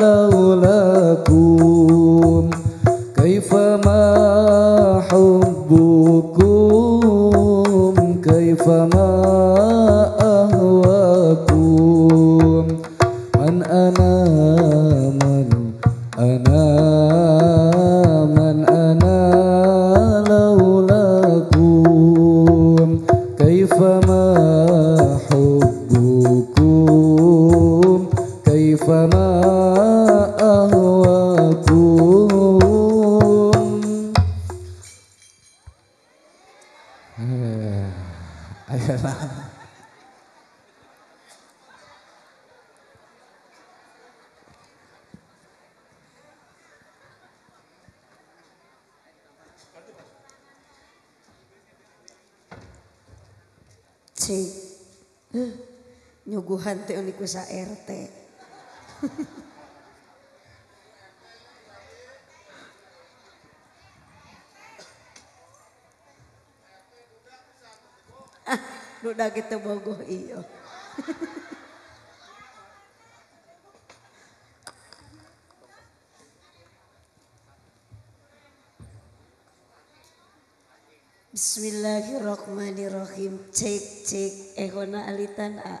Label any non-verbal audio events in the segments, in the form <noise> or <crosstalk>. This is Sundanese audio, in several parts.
Hello. sa RT. <laughs> Duda udah kita gitu bogoh iyo. Bismillahirrahmanirrahim. Cek cek ekona eh, alitan a. Ah?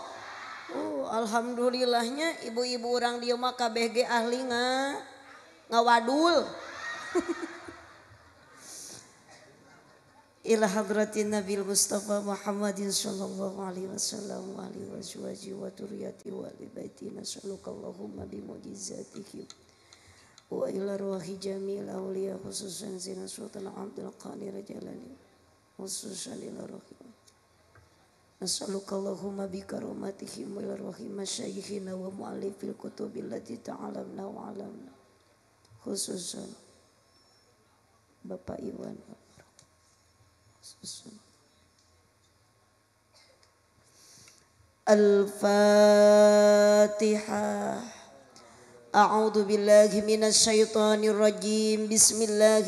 Oh alhamdulillahnya ibu-ibu orang dia mah KBG ahli nga ngawadul. <laughs> Ila hadratin Nabi Mustafa Muhammadin sallallahu alaihi wasallam wa alihi wa sahbihi wa turiyati wa li baiti nas'aluka bi mujizatihi wa ila ruhi jamil awliya khususan Sayyidina Sultan Abdul Qadir Jalali khususan ila ruhi Nas'aluka Allahumma bi wa rahim masyayikhina wa mu'alifil kutubi ta'alamna wa alamna. Khususun Bapak Iwan Khususun Al-Fatihah A'udhu billahi من الشيطان الرجيم بسم الله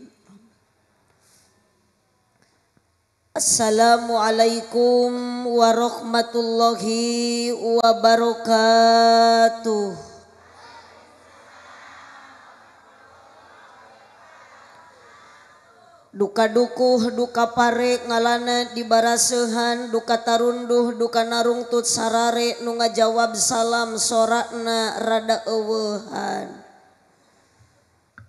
Assalamualaikum warahmatullahi wabarakatuh duka-dukuh duka pare ngalana di baraasehan duka Tarunduh duka narungtut sarare nuga jawab salam sorakna rada ewhanu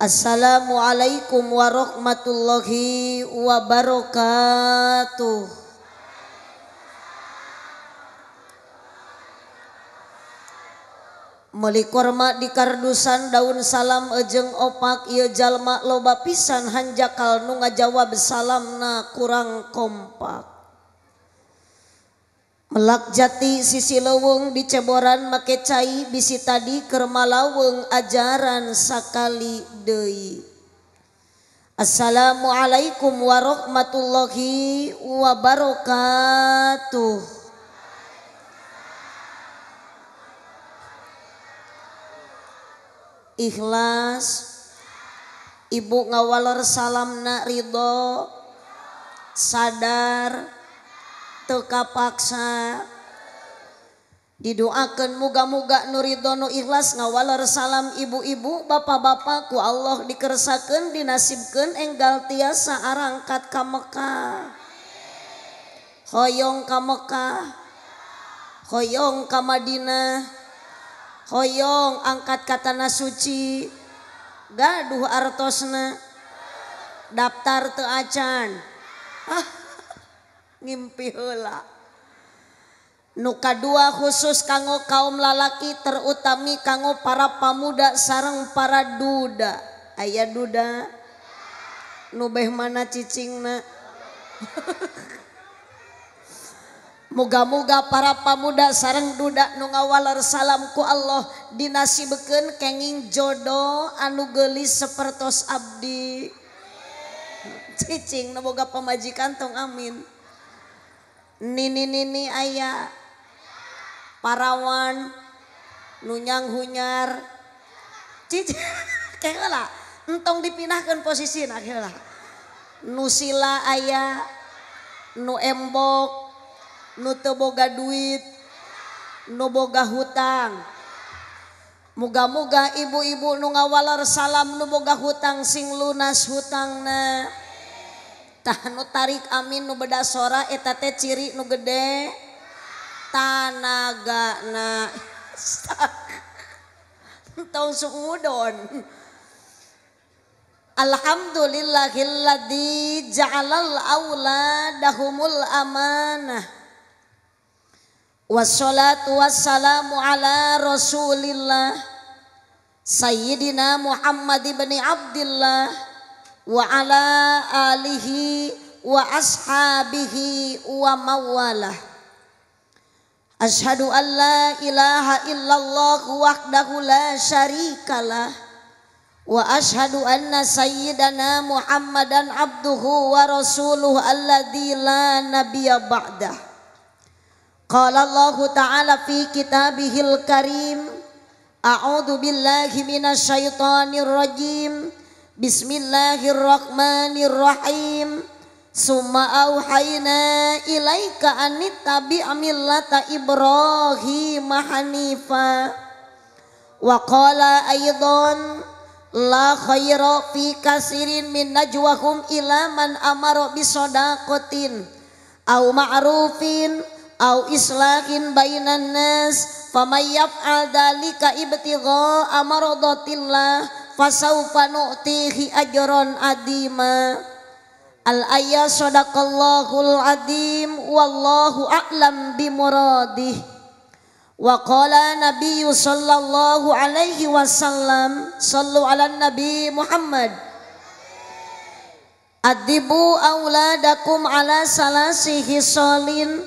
Assalamualaikum warahmatullahi wabarakatuh melikormak di kardusan daun salam ejeng opak iyo jalmak loba pisan hanjakal nu nga jawab salam na kurang kompak Melak jati sisi leweng di ceboran make cai bisi tadi kermalaweng ajaran sakali dei. Assalamualaikum warahmatullahi wabarakatuh. Ikhlas Ibu ngawalor salamna ridho Sadar ka paksa Hai didoakan muga-mugak Nurihono ikhlas nga walor salam ibu-ibu bapak-bapakku Allah dikersakan dinasibkan enggal tiasa arangkat kam Meka Hoong kamka Hoong kamadina Hoong angkat katana sucigadduh artosna daftar teacan haha mpi Hai nuka dua khusus kamu kaum lalaki terutami kamu para pamuda sarang para duda Ayah duda nubeh mana cicing <laughs> muga-moga para pamuda sarang duda nuga waler salamku Allah din nasi bekenkenging jodoh anuugeis sepertos Abdicingmoga pemajikan Tong Amin aya parawan nunyang hunyar <laughs> entong dipinahkan posisi Nusila aya nu embok nutu boga duit nuboga hutang muga-mga ibu-ibu nugawalar salam numoga hutang sing lunas hutang na Tanu tarik amin nu beda sora etate ciri nu gede tanaga na tau <laughs> sumudon Alhamdulillahilladzi ja'alal auladahumul amanah Wassalatu wassalamu ala rasulillah Sayyidina Muhammad ibn Abdullah وعلى آله وأصحابه ومن والاه أشهد أن لا إله إلا الله وحده لا شريك له وأشهد أن سيدنا محمدا عبده ورسوله الذي لا نبي بعده قال الله تعالى في كتابه الكريم أعوذ بالله من الشيطان الرجيم Bismillahirrahmanirrahim. Suma auhayna ilaika anit tabi amillata Ibrahim hanifa. Wa qala aydan la khaira fi kasirin min najwahum ila man amaro bisodakotin au ma'rufin au islahin bainan nas faman yaf'al dhalika amaro maradatillah Pasaw notihi ajaron aima Al- aya sodaq Allahhul adim wau alam bimih Wakala nabiyu Shallallahu aaihi wasallam sal aalan nabi Muhammad Addibu a dakum ala sala sihiolin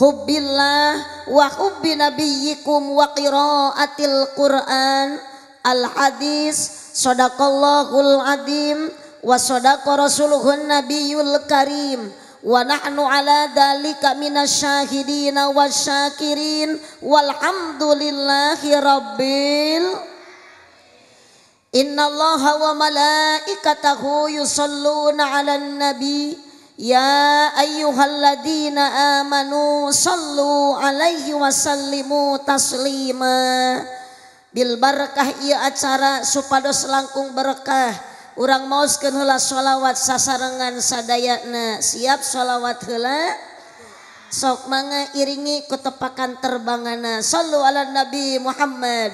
hubbillah waubi nabi kum waqroatil Qu'an Al-qais, daqhuldim wasoda ko suuluun nabiyul lqaim Wana nu ala dali ka nasyahidi na wasshakirin walaqadullinlahhirrobil Innaallah wa mala ikata huyu sal na aalan nabi ya ayyu haladdina amanu sallu alayhi wasal li mu taslima. barkah ia acara supados langkung berekah urang mauskenlah sholawat sasarangan sadday na siapsholawatla sok manga iringi ketepakan terbangna Shalllo ala nabi Muhammad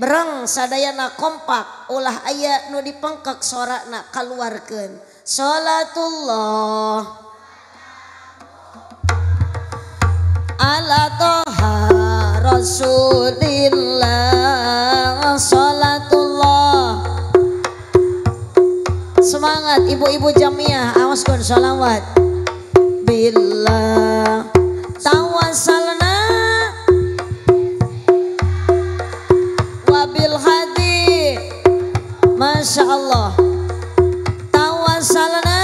bereng saddayana kompak ulah ayat nu dipengkak sorak na keluarkan salatullah Allahha Rasulillah Salatullah Semangat ibu-ibu jamiah awas kun salawat Bila Tawasalna Wabil hadi Masya Allah Tawasalna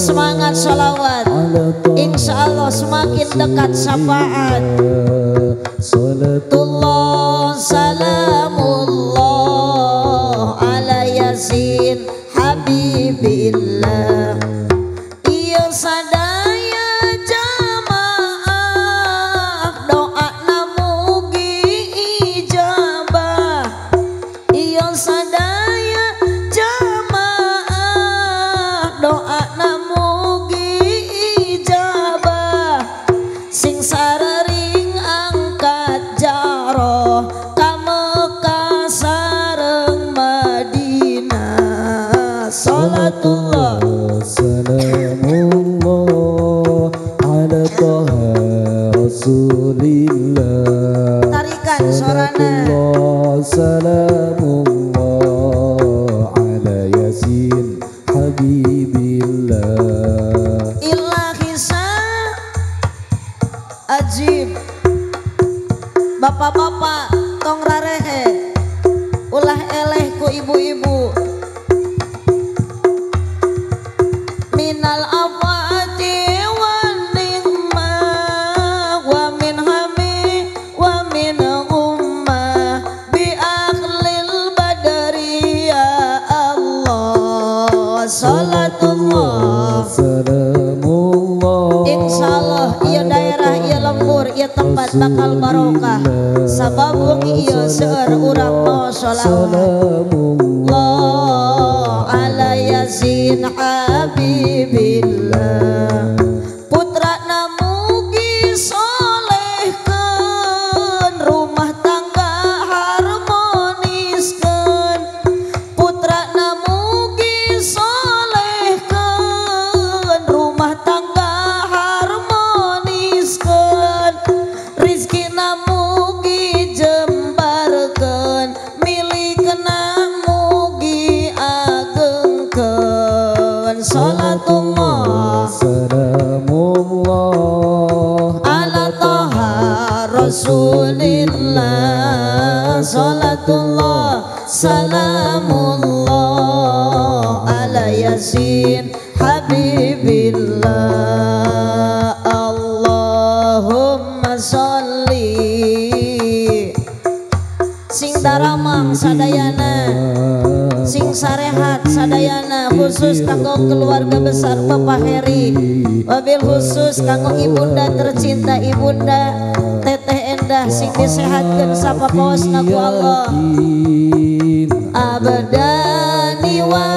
semangat salawat Insya Allah semakin dekat syafaat Salatullah salam salatullah Salamullah ala toha rasulillah Tarikan sorana Salamullah ala yasin habibillah Ilah kisah ajib Bapak-bapak tong rarehe ulah elehku ibu-ibu bakal barokah sabab wong iya seueur urang mau sholawat Allah ala yasin habibillah besar Papa Heri mobil khusus kanggo ibunda tercinta ibunda teteh endah sing disehatkan sama pos naku Allah abadani wa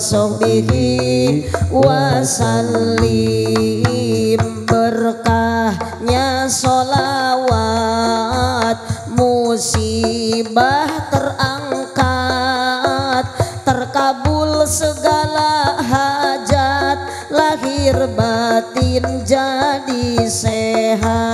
wasahbihi wasalim berkahnya solawat musibah terangkat terkabul segala hajat lahir batin jadi sehat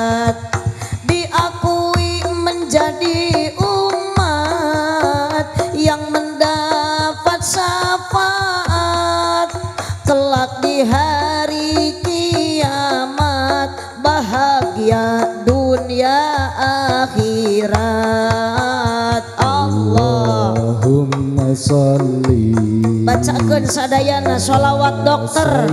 macaken sadayana sholawat dokter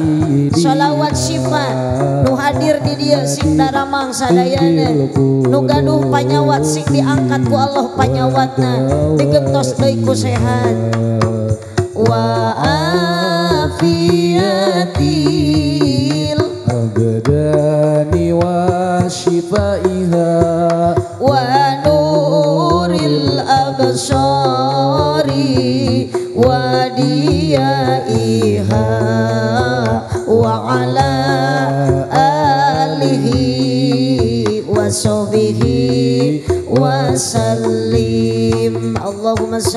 sholawat syifa nu hadir di dia sing daramang sadayana nu gaduh panyawat sing diangkat ku Allah panyawatna digentos deui sehat wa afiyatil abdani wa syifaiha lim Allah Was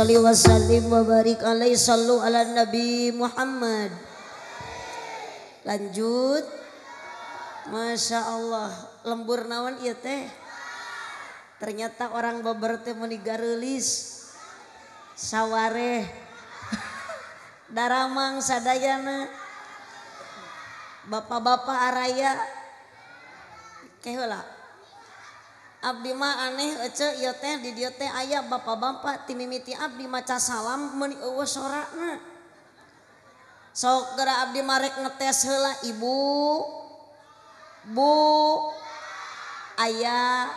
Nabi Muhammad lanjut Masya Allah lembur nawan ia teh ternyata orang be meninggal garlis sawware <laughs> daramang Sadayana bapak-bapak Araya kelak Abdimah aneh teh teh aya bapak-bapak timiti Abdi maca salam so Abdi Mar ngetes hela ibu aya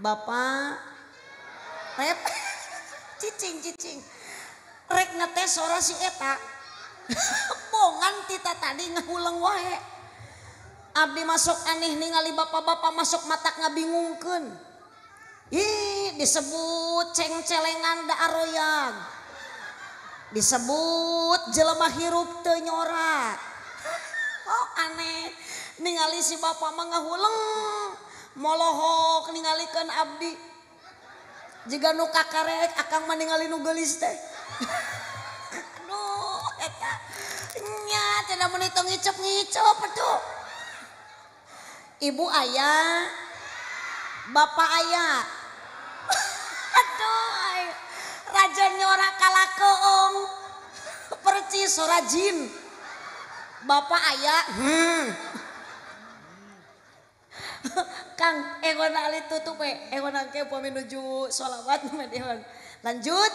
ba nge so sietagan kita tadi ngakulang waek Abdi masuk aneh ningali bapak-bapak masuk mata ngabingungken disebut cengcelengan ndaroyang disebut jelemah hirup tenyot oh, aneh ningali si ba manhuleng moohok ningalikan Abdi jika nukak karek akan meninggali nugaliis tehnya <laughs> tidak menitung Ibu ayah, bapak ayah. <laughs> Aduh, ayah. raja nyora kalakoong, percis ora jin. Bapak ayah, hmm. <laughs> Kang, egon eh, ali tutup eh, egon eh, angke menuju sholawat, <laughs> lanjut.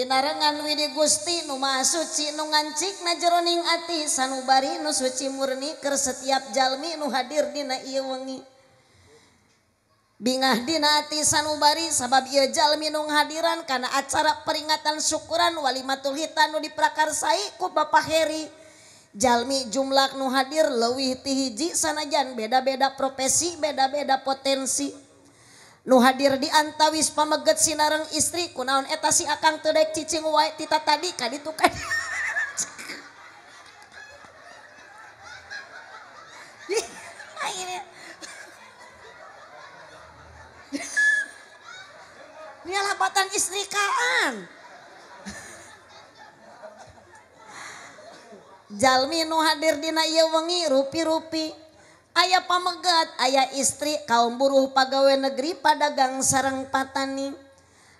nganwi di Gusti Numa suci nunganncik najeroning ati sanari nu Suci murniker setiap Jami Nu hadir Dingi bingah Di ati sanubari sabab Jaminung haddiran karena acara peringatan syukuran Wallimatulhitau diprakarsaiku Bapak Heri Jalmi jumlak Nu hadir lewih tihiji sanajan beda-beda profesi beda-beda potensi untuk Nu hadir di antawis pameget sinareng istri kunaon eta si akang tedek cicing wae tita tadi kaditu kan. <laughs> Ini <laughs> lapatan istri kaan. <laughs> Jalmi nu hadir dina ieu wengi rupi-rupi. Ayya pamegat aya istri kaum buruh pagawai negeri pada dagang sarang Patani,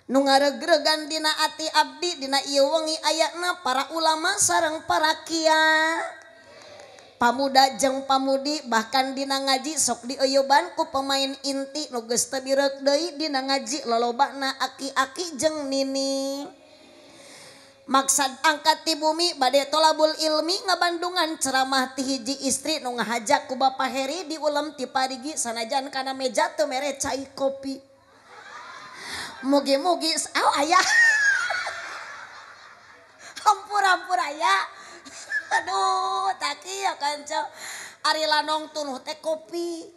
nua regregan dina ati abdi dina iyo wengi aya na para ulama sarang parakia. Pamuda jeung pamudi bahkan dina ngaji sok di oyoban ku pamain inti nugesta di ragday dina ngaji lolobak na aki-aki jeung nini. Maksa angka ti bumi badai tolabul ilmi nga Bandungan ceramah tihiji istri nu nga hajaku bapa heri di ulam tiariigi sanajan kana mejatuh mere ca kopi Mogemo ayaah <laughs> Kompmpu-amp ayauh <laughs> tak kan Ari la no tunuh te kopi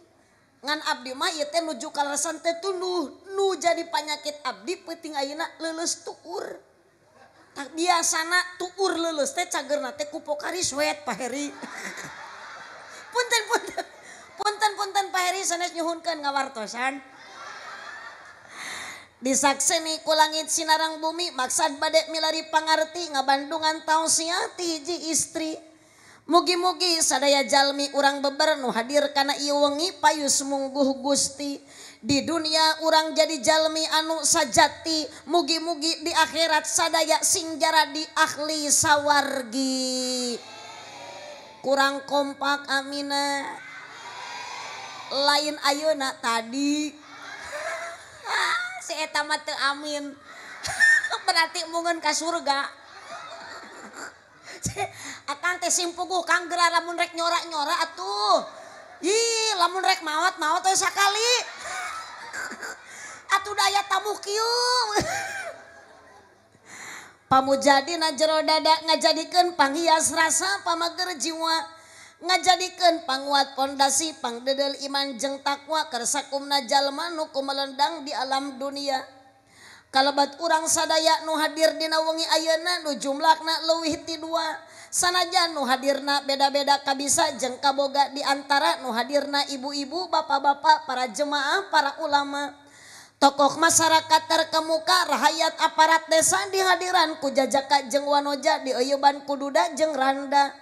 ngan abdi mai nuju kalasan tetuduh nu jadi panyakit abdi puting aak lelus tuwur. ana tukur lelus teh cagger nate kupokari suet Paheri. <laughs> Punten-punten Paheri sanet nyuhunkan ngawartosan. Disakse ni kulangit siarrang bumi maksad badek milari Pangarti nga Bandungan tau siatiji istri. Mugi-mugi sadayajalmi urang bebar nuhair kana i wengi payus semunggu guststi. di dunia kurang jadi Jami anuk sajati mugi-mugi di akhirat sadaya singjara di ahli sawwargi kurang kompak Amina lain ayuna tadi <laughs> Amin <laughs> surga <laughs> akan simpu kan gera lamun rek nyrak nyora atuh lamun rek mauwat maut usahkali aya tamu <laughs> Pamuja Najero dada ngajadkan panghias rasa pamaer jiwa ngajadkan panguat pondasipang Dedel Iman jeng takwakersakumnajalmanku melendang di alam dunia kalebat kurang sadak Nuhairdina wengi ayeuna nujumlakna luwiti dua sanajan Nuhadirna beda-beda kabisa jengkaboga diantara Nuhadirna ibu-ibu bapak-bapak para jemaah para ulama untuk tokoh masyarakat terkemuka rahaat aparat desa dihadiran kujajaka jengguanoja di Oyoban Kududa Jeng Randda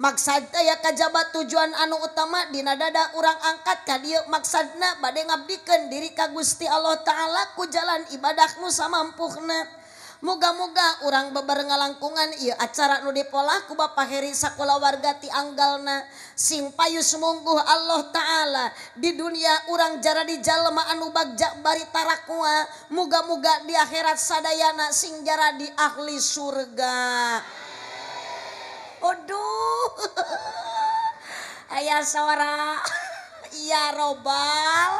Maksadna yakajabat tujuan anu utama dinda urang angkat Kadio Maksadna badde ngabiken diri Ka Gusti Allah ta'ala ku jalan ibadahmu sama mpunaku muga-moga orang beber ngalangkungan ya acara nude polaku ba Heri sa sekolah wargati Anganggana simpayu semungguh Allah ta'ala di dunia urang jara di Jamaanubagjakbari Tarua muga-mga di akhirat Sadayana sing jara di ahli surgauh <laughs> Ayahyara <laughs> Iya robbal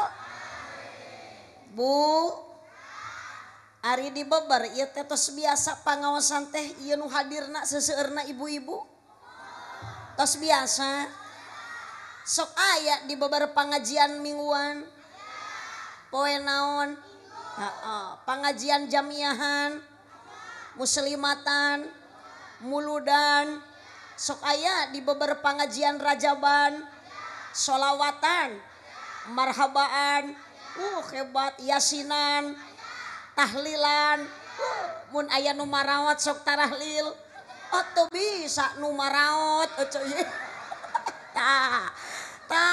Bu di be pengawasan teh hadir sesena ibu-ibu biasa so ayat di bebar pengajian mingguan poon pengajian jammiahan muslimlimatan muludan sok ayat di beber pengajian jabansholawatan marhabaan uh, hebat yasinan, tahlilan mun aya nu marawat sok tarahlil atau oh, bisa nu marawat oh, <laughs> ta ta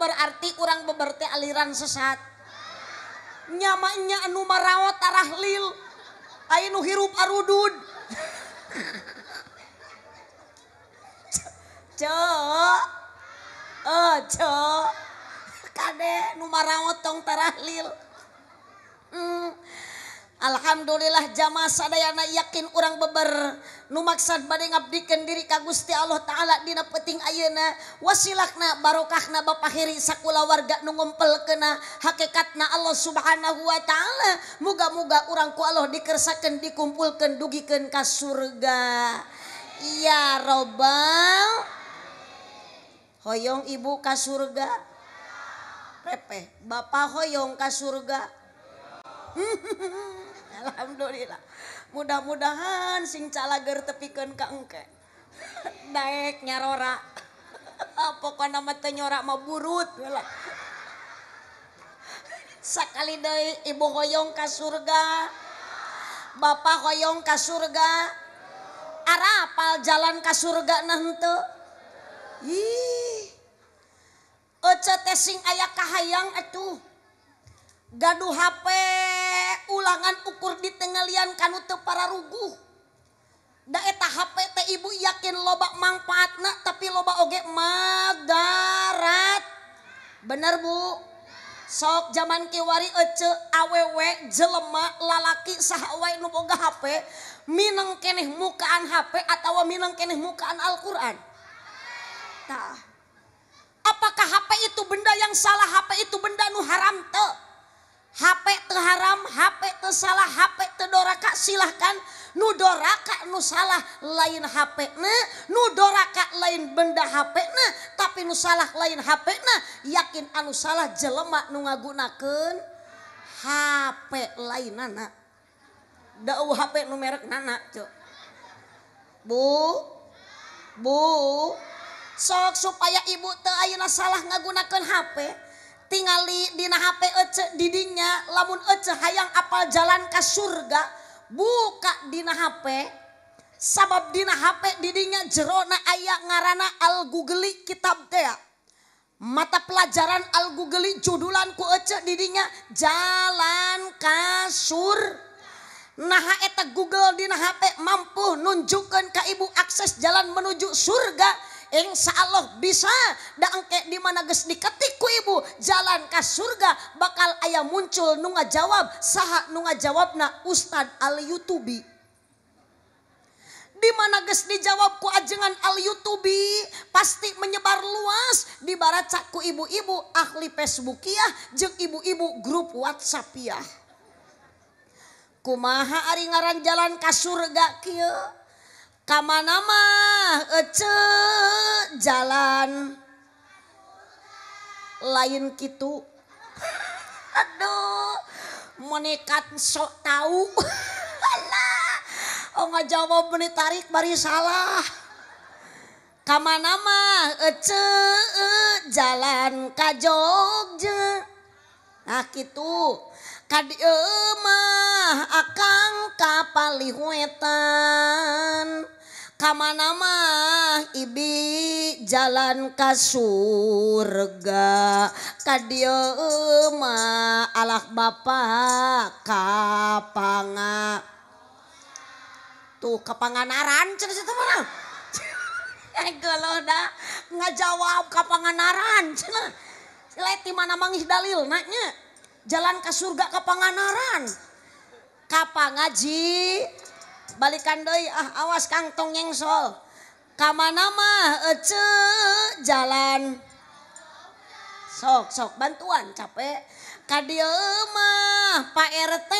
berarti orang berarti aliran sesat nyamanya nu marawat tarahlil aya nu hirup arudud <laughs> cok eh oh, cok kade nu marawat tong tarahlil Hai hmm. Alhamdulillah jamaah dayana yakin orang beber Numaksan bading abdiken diri ka Gusti Allah ta'ala dina peting ayena wasilana Barokahna ba Heri sakula warga nuummpel kena hakekatna Allah subhanahu Wa ta'ala muga-mga orangku Allah dikersakan dikumpulkan dugikenkah surga ya robbal Hai Hoong ibu kas surga repeh Bapak Hoong kas surga <laughs> Alhamdulillah mudah-mudahan sing calager tepikan Ka egkek <laughs> naek nyarorapokok <laughs> ah, nama tenyorak mauburuut sakkali ibu Hoyongka surga ba Hoongka surga Ararap apa jalan Ka surga nengtuk hicates sing ayakah hayanguh gaduh HP ulangan ukur di tengahlian kan untuk para ruguh daeta HPT ibu yakin lobak manfaatna tapi loba oge madarat bener bu sok zaman kiwari ece awewe jelema lalaki sahawai nu boga HP mineng keneh mukaan HP atau mineng keneh mukaan Al-Qur'an tah apakah HP itu benda yang salah HP itu benda nu haram teh tinggal HP te haram HP ter salah HP tedorakak silahkan nudorakak nu salah lain HP nudorakak lain benda HP tapi nu salahlah lain HP nah yakin anu salah jelemak nu ngagunaken HP lain anak merek cu sok supaya ibu te na salah ngagunaken HP Di HP didinya lamun ang apa jalan Ka surga buka Di HP sabab Di HP didinya jerona aya ngarana algulik kitab mata pelajaran algulik judulanku didinya jalan kasur nah etak Google Di HP mampu nunjukkan Ka ibu akses jalan menuju surga di Insya Allah bisa. Da engke di mana geus diketikku ibu jalan ke surga bakal ayah muncul nu jawab saha jawab ngajawabna Ustad Al YouTube Di mana geus dijawab ku ajengan Al YouTube pasti menyebar luas di barat ku ibu-ibu ahli Facebookiah jeung ibu-ibu grup WhatsApp ya Kumaha ari ngaran jalan ke surga kieu? punya kamar nama jalan lain gitu <laughs> Aduh monkat sok tahu <laughs> Oh nggak jawab tarik bari salah kamar nama jalan kaj gitu emah akang kapali wetan, kamana nama Ibi jalan Kadi emah alak Bapak kapanga tuh kapanganaran cerita mana <laughs> Eh geloh dah nggak jawab kapanganaran Lihat Lihat mana mangis dalil naknya ui Ja ke surga kapanganaran kapan ngaji balikikani ah awas Katong yangngsol kamana namaeh jalan sok- sook bantuan capek kaddir lemah Pak RT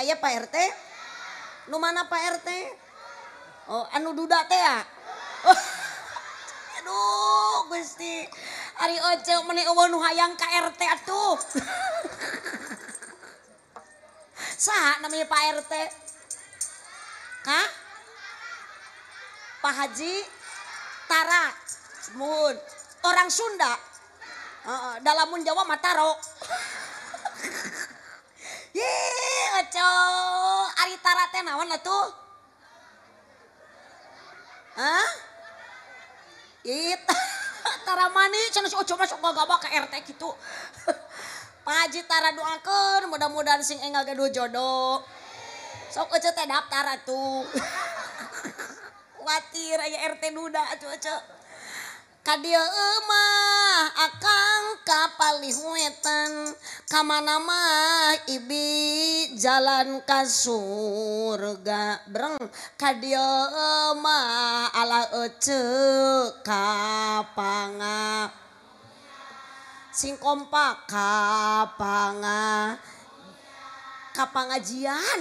ayaah PakRT lu mana Pak RT Oh anudu ya <laughs> Gusti Ari men hayang KRT atuh <laughs> Sah namanya Pak RT. Hah? Pak Haji Tara. Mun. Orang Sunda. Uh, mun Jawa Mataro. <laughs> Ye, aco. Ari Tara teh naon atuh? Hah? Itu <laughs> Tara mani, cenah si Ojo masuk gak ke RT gitu. <laughs> Paji tara doakan mudah-mudahan sing enggal gaduh jodoh. Sok aja teh daftar atuh. <laughs> Khawatir ya RT duda atuh ece. Kadia emah akang kapalihuetan kamana mah ibi jalan ke surga breng kadia emah ala ece kapangap sing kompakpangjian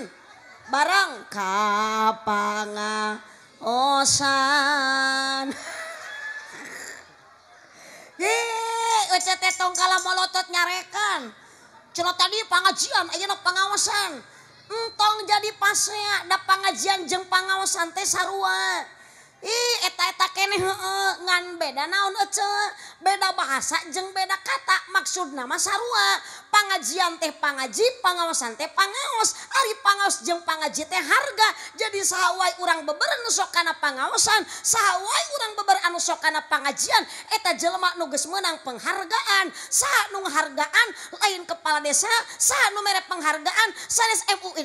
barangsan kalau mau nyarekan tadi pengajian pengawasantong jadi pasnya nda pengajian jeng pengawasan tehsar etaeta beda na beda bahasasa je beda kata maksud nama Sarwa pengajian teh pangaji panwasan tehpangauos Ari panos jepangji teh harga jadi sawwai urang beber nusokana pangawasan sawwai urang bebera nusokana pengajian eta jelemak nugas menang penghargaan saat nuhargaan lain kepala desa saat numerit penghargaan sales FUa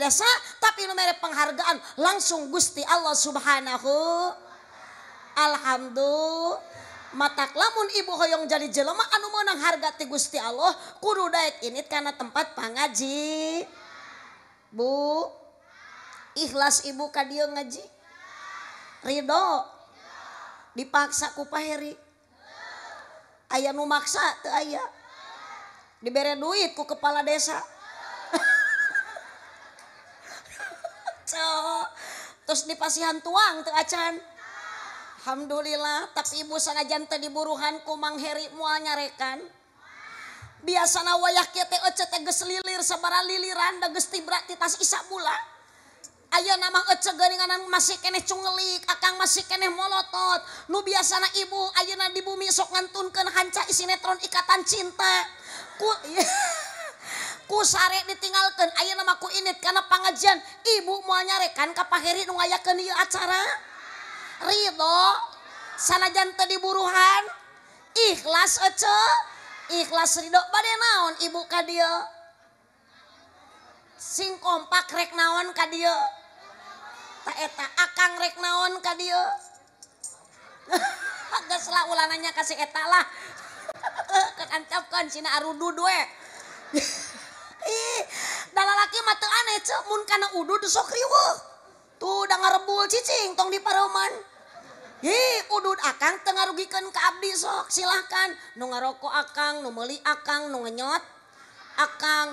tapi numerit penghargaan langsung Gui Allah Subhanahu Alhamdulillah mata lamun ibu Hoong ja jelomakan menang hargati Gusti Allah kuru Dait ini karena tempat pan ngaji Bu ikhlas ibu ka dia ngaji Ridho dipaksa kupa Heri ayaah mumaksa tuh ayaah diber duitku kepala desa <laughs> terus dipasihan tuang tercaan Alhamdulillah taks Ibu sangat janta di buruhan ku mang Heri mua nyarekan biasa nawayah teges lilirbera lliran dangesti braratitas Iya Ayo namalik masih keeh molot Nu biasa ibu A nanti di bumi sok antunkan hanca isinetron ikatan cinta ku <laughs> ku ditingalkan A namaku ini karena panjan ibu mau nyarekan Kappa Heri keil acara Ridho sana jannta di buruhan ikhlas ikhlas Ridho badai naon ibu ka sing kompak reknaon kaak akan reknaon ka ulanannya kasihaklahcapar Da lagi ma aneh cemun karena udhu dusokbu bu tong diparorugikan ke Abis so silakan nu ngarokok akanmelit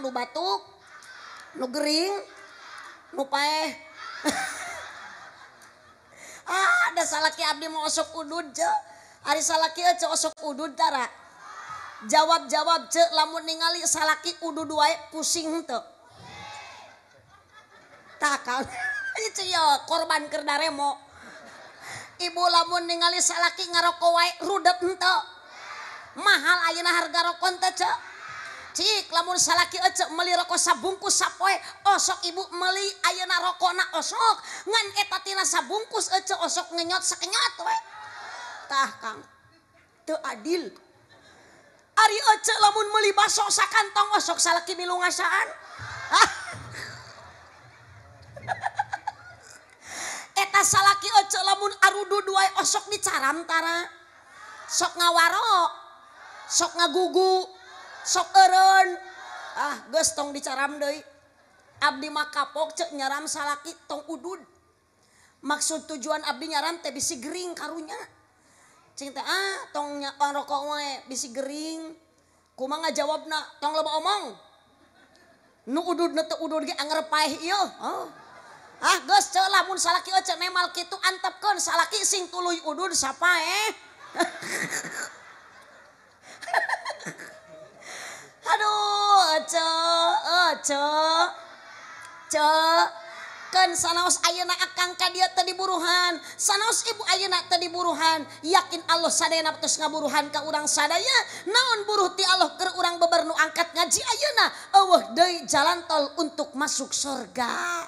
lu batuk lupa <laughs> ah, ada salahki Abdi maus da jawab-jawab lamun ningali salah du pusing te takal <laughs> punya korban karenaremo ibu lamun ningali ngarok rude mahal ayeuna hargarokkon lamun melirok bungkus osok ibu meli aunarokok osok nasa bungkus osokt adil ok lamun meli so kan tong osoklungasaaan haha <laughs> laar osok dicaramtara sok ngawaok sok nga gugu sok ah go tong dicaram Abdi makapok cek nyaram salaki tong ud maksud tujuan Abdi nyaram teh bisi Gering karunnya cinta ah, tongnya bisi Ger ku jawab na tong le-omongpa Ah geus ce lamun salaki oce nemal kitu kan salaki sing tului udun siapa eh? <laughs> Aduh, ce eh, ce ce kan sanaos ayana akang kadia tadi buruhan sanaos ibu ayana tadi buruhan yakin Allah sadayana terus ngaburuhan ke orang sadaya naon buruh ti Allah ker orang bebernu angkat ngaji ayana awah deui jalan tol untuk masuk surga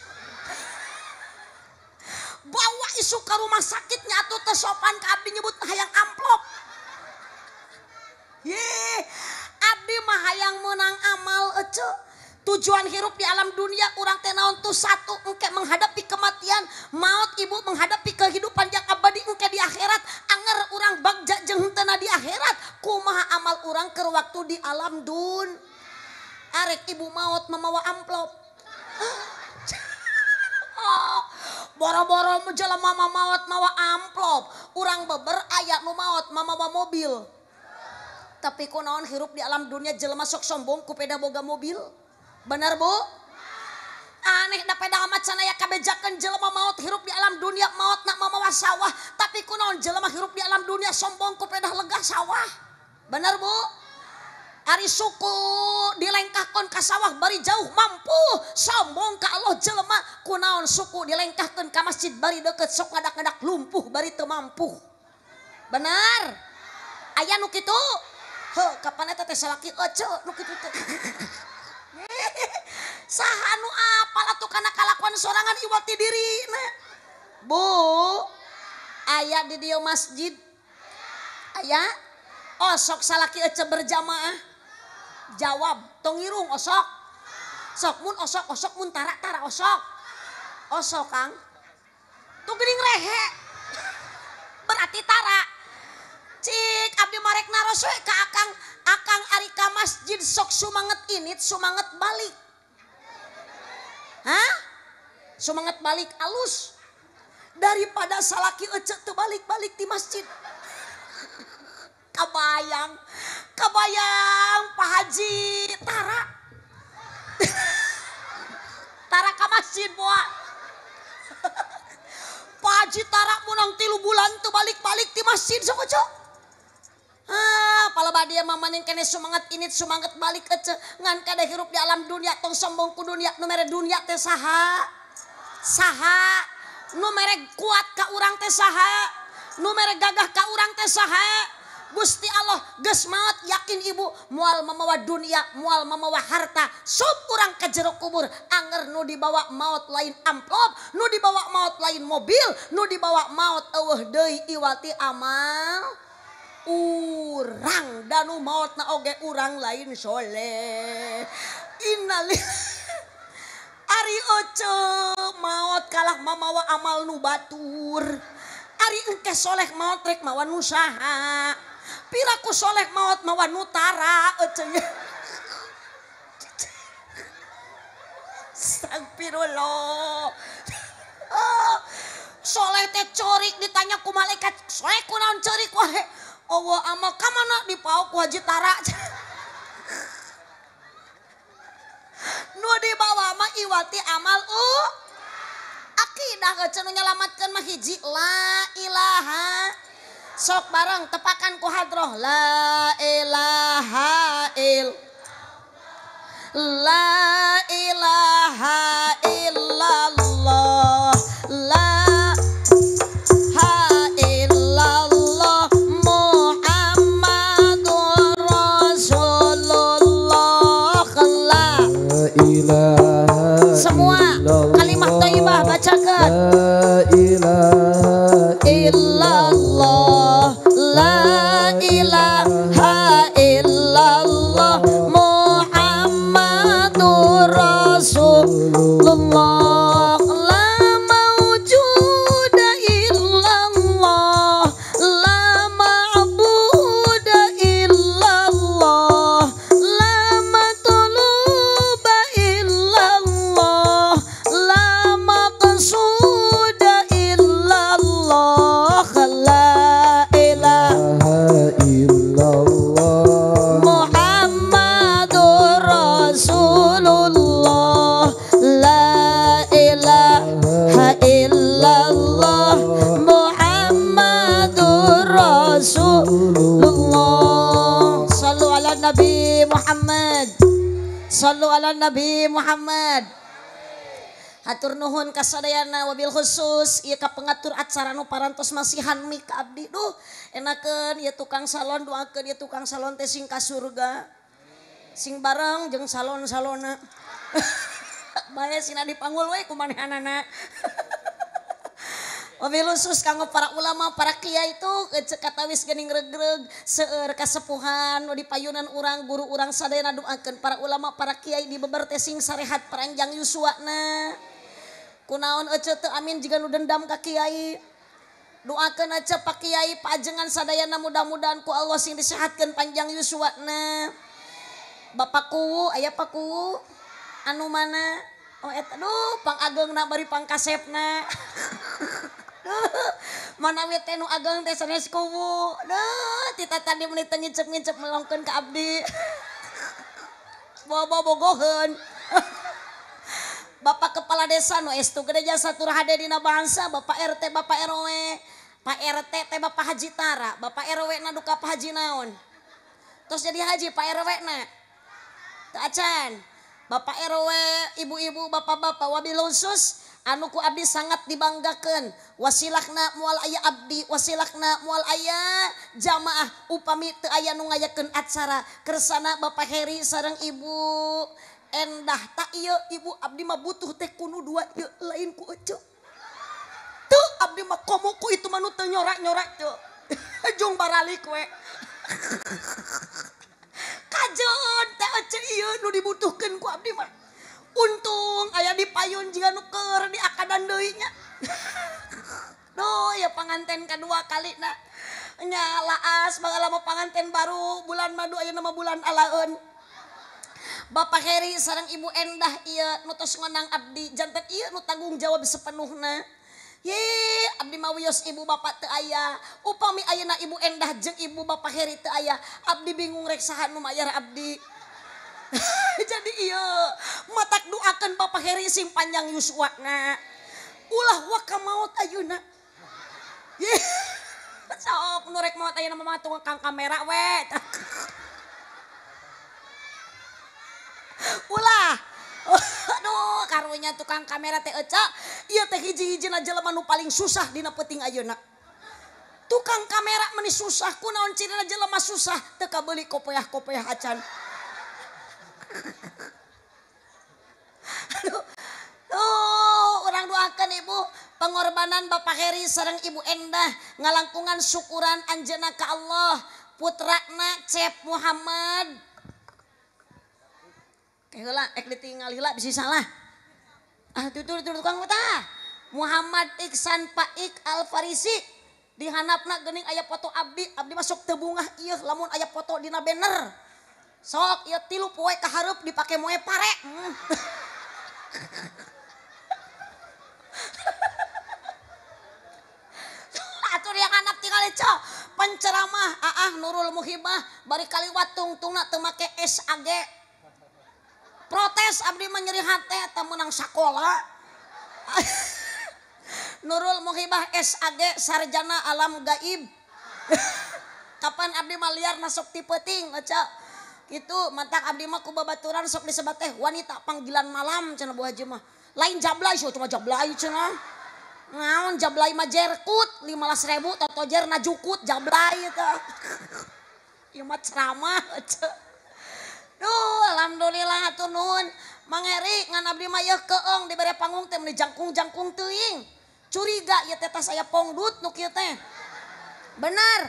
bawa isu ke rumah sakitnya atau tersopan ke abdi nyebut hayang amplop. Ye, abdi mah hayang menang amal ece. Tujuan hirup di alam dunia kurang tena tuh satu engke menghadapi kematian, maut ibu menghadapi kehidupan yang abadi engke di akhirat, anger orang bagja jeng tena di akhirat, kumaha amal orang ke waktu di alam dun. Arek ibu maut memawa amplop. Boro-boro menjelam mama mawat mawa amplop. Urang beber ayak nu mawat mama mawa mobil. Tapi kunaon hirup di alam dunia jelma sok sombong kupeda boga mobil. Benar bu? Aneh da peda amat sana ya kabejakan jelma maut hirup di alam dunia maut nak mama sawah. Tapi kunaon jelma hirup di alam dunia sombong kupeda lega sawah. Benar bu? Bar suku dilengngkakan kas sawah bari jauh mampu sombong kalau Allah jelemak kunaon suku dilengkah tunkah masjid bari deket suk ada-kedak lumpuh bar itu mampu bener Ayah Nuki tuh <laughs> apa tuh karena kaluan seorangwati diri ayaah di dia masjid ayaah Oh so salah aja berjamaah jawab tongirung osok sok mun osok osok mun tara tara osok osok kang tuh gening rehe berarti tara cik abdi marek naroswe ya ke akang akang ari masjid sok sumanget init sumanget balik hah sumanget balik alus daripada salaki ecek balik balik di masjid Kabayang. Kabayang Pak Haji Tara. <laughs> Tara ke masjid buat. <laughs> Pak Haji Tara munang tilu bulan tuh balik-balik di masjid sok cok. Ah, pala dia ya, maman yang kene semangat ini semangat balik kece eh, ngan kada hirup di alam dunia tong sombong ku dunia nu dunia teh saha? Saha? Nu kuat ka orang teh saha? Nu gagah ka orang teh saha? Gusti Allah guys maut yakin ibu mual memawat dunia mual memawa harta so kurang ke jeruk kubur anger nu dibawa maut lain amplop nu dibawa maut lain mobil nu dibawa maut Oh Day iwati amal urrang danu maut na oge orangrang lain sholeh in Ari maut kalah mamawa amal nu batur Ari kesholeh mautrek mawan usaha piraku solek maut mawan nutara ecengnya. Sang Oh, soleh teh corik ditanya ku malaikat, soleh kunaon corik wae. Allah amal kamana pau ku haji tara. nu dibawa ama iwati amal u akidah cenah nyelamatkeun mah hiji la ilaha Sok bareng tepakan ku hadroh. La ilaha il. La ilaha illallah. La Semua kalimat taibah bacakan. La ilaha kasadaanawabbil khusus ia pengatur ats paramashan Mi Abdi enakaknya dia tukang salon doa ke dia tukang salontes singka surga sing bareng jeng salon salona <laughs> dipanggul anak <laughs> kamu para ulama para kiaai itu katawising reg kasepuhan no dipayunan urang guru urang Saana doakan para ulama para Kyai di bebartes sing sarehat peranjang yusuwakna yang naoneh Amin juga nu dendam kaai nuakan aja Pak Kyai pajeangan sadana mudah-mudahanku Allah sing disatkan panjang ywakna baku ayaah pakku anu mana Oh Aduh pang ageng nabaripang kasepna <laughs> mana ageng kita tan menitcepcep melongken ke Abdi <laughs> bobo gohongnha <laughs> ui Bapak Ke kepala desa no estu gereja satu Rahadedina bahasaansa Bapak RT Bapak Eroek Pak RTT Bapak Hajitara Bapak Eroek naduka haji naon terus jadi haji Pak Erekna ke acan Bapak Erowe ibu-ibu bapak-bapak wabi lounsus anuku Abdi sangat dibanggaken wasilaakna mual ayah Abdi wasilaakna mual ayah jamaah upami te aya nuung ayaken atsara Kersana Bapak Heri sareng ibu dah tak ibu Abdimah butuh teh y lain ku tuh Abdi itu man <laughs> <laughs> untung ayaah di payun nuker diadadaninya <laughs> do ya panantten kedua kali nah nyalaasbaga lama panganten baru bulan madu aya nama bulan alaun Bapak Heri sarang ibu endah iya nottos menang Abdi jantat tanggung jawab sepenuh na ye Abdi mau yos ibu ba tuh aya up mi aye na ibu endah jeng ibu ba Heri itu ayaah Abdi bingung reksahan memayar Abdi <laughs> jadi iya mau takduakan papa Heri sim panjang ywakna ulah wa mau tayuna mau kamera we <laughs> Ula <laughs> Aduh karunnya tukang kamera teh hijihilemanmu paling susah dipeting Ayuna tukang kamera menis susahku naon Cina jelemah susah tekab beli kopoyahpeah acan orang <laughs> doakan ibu pengorbanan Bapak Heri serreng ibu endah ngalangkungan syukuran anjanaaka Allah putranacep Muhammad. Eh, ah, ta Muhammad Iqsan Pakq alfarizi dihanapnak dening ayaah foto Abdi Abdi masuk tebungah la aya fotodina bener sok tilu ke dipakai mu parepenceramah Nurul muhimah barikali watung tun temakG Abdi menyeri tamang sekolah <laughs> Nurul mughibah SG sarjana alam gaib <laughs> Kapan Abdi Mayar masuk tipeting itu manttak Abdiku babauran so wanita panggilan malamjima lain jablaablaon Jablai Makut 15.000 ataurna Juku Jabra itu Irammah Al alhamdulillah mengerik may keong dipanggung sayadut benar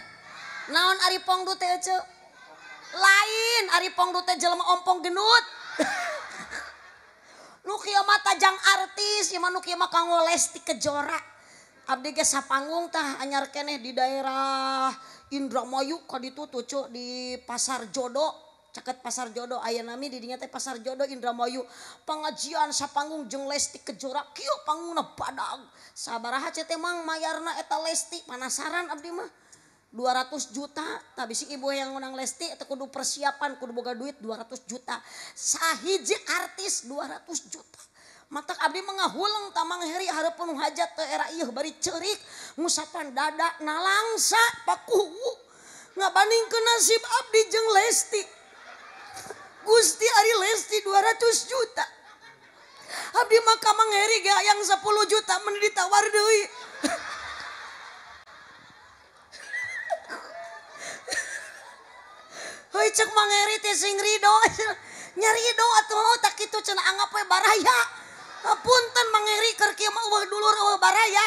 naon Ari Pongdut lain Ari Pongdutjang <laughs> artis Imango Lesti kejorak Abdiapanggungtah anyarkeneh di daerah Indra moyuk kok itu tocuk di pasar jodok caket pasar jodoh ayah nami didinya teh pasar jodoh Indramayu pengajian panggung jeng lesti kejora panggung panggungna badag sabaraha teh mang mayarna eta lesti penasaran abdi mah 200 juta tapi si ibu yang ngundang lesti itu kudu persiapan kudu boga duit 200 juta sahiji artis 200 juta mata abdi mengahulang tamang heri harap penuh hajat ke era iya bari cerik ngusapan dada nalangsa paku nggak banding ke nasib abdi jeng lesti Gusti Ari Lesti 200 juta. Abdi maka mengeri gak yang 10 juta menderita wardui. <laughs> Hei cek mengeri teh sing rido. <laughs> Nyari doa atuh oh, tak itu cenah anggap baraya. Punten mangeri keur kieu mah dulur baraya.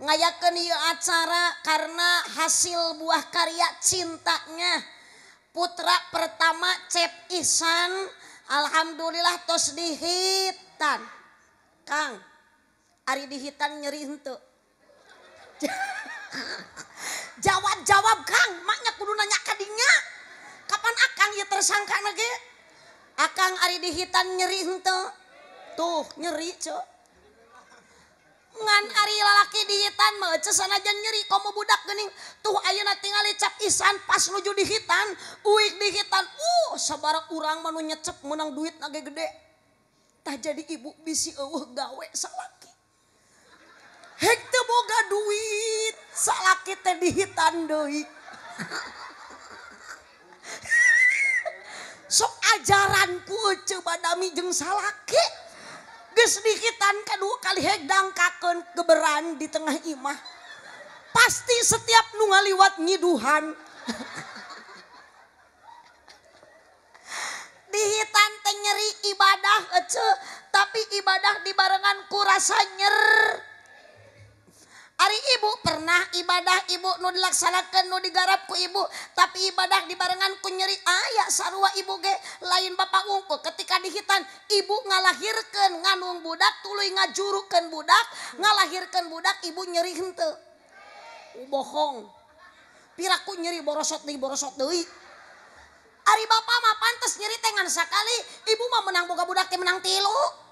nga ke acara karena hasil buah karya cintnya putra pertama cekisan Alhamdulillah tos dihitan Ka Ari dihitan nyerin <laughs> jawa-jawab gang Maknya nanya tadinya Kapan akan ya tersangkan akan Ari dihitan nyerinto tuh nyericu Ari lalaki dihitan me aja nyeri kamu budakkening tuh Ayo tinggal ce isan pas luju di hittanik dihitan uh sebar urang menu nyeecek menang duit na agak gede tak jadi ibu bisi gawemoga duit salah dihitani <laughs> sok ajaranku coba pada damijeng salaki Gesdikitan kedua kali kaken keberan di tengah imah. Pasti setiap nu ngaliwat nyiduhan. <laughs> Dihitan tenyeri ibadah ece, tapi ibadah dibarengan kurasa nyer. Ari ibu pernah ibadah ibu nu dilaksanatkan no digarapku ibu tapi ibadah dibarennganku nyeri ayat sarua ibu ge lain baunggko ketika dihitan ibu ngalahirkan nganung budak tulu nga juukan budak ngalahirkan budak ibu nyeri hente bohongpiraraku nyeri borosok nih borosok dewi Ari bapakmah pantes nyeri tangan sakkali Ibu mau menangbung kabuaknya menang tilu?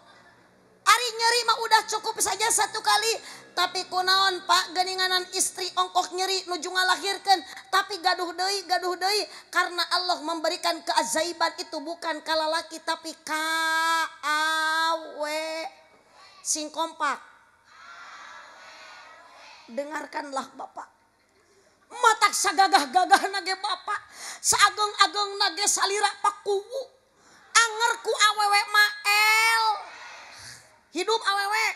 Ari nyeri mah udah cukup saja satu kali. Tapi kunaon pak geninganan istri ongkok nyeri nuju ngalahirkan. Tapi gaduh doi, gaduh doi, Karena Allah memberikan keajaiban itu bukan kalah laki tapi kawe. Sing kompak. Dengarkanlah Bapak. Matak sagagah-gagah nage Bapak. Seageng-ageng nage salira pakuwu. Angerku awewe mael. hidup awewek